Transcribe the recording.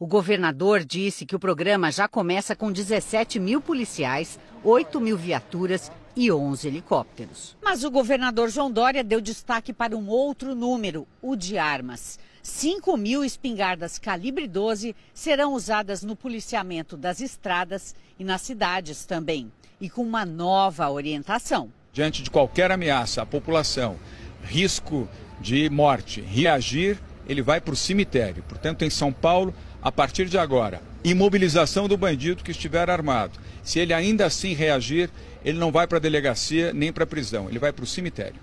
O governador disse que o programa já começa com 17 mil policiais, 8 mil viaturas e 11 helicópteros. Mas o governador João Dória deu destaque para um outro número, o de armas. 5 mil espingardas calibre 12 serão usadas no policiamento das estradas e nas cidades também. E com uma nova orientação. Diante de qualquer ameaça à população, risco de morte, reagir, ele vai para o cemitério. Portanto, em São Paulo, a partir de agora, imobilização do bandido que estiver armado. Se ele ainda assim reagir, ele não vai para a delegacia nem para a prisão, ele vai para o cemitério.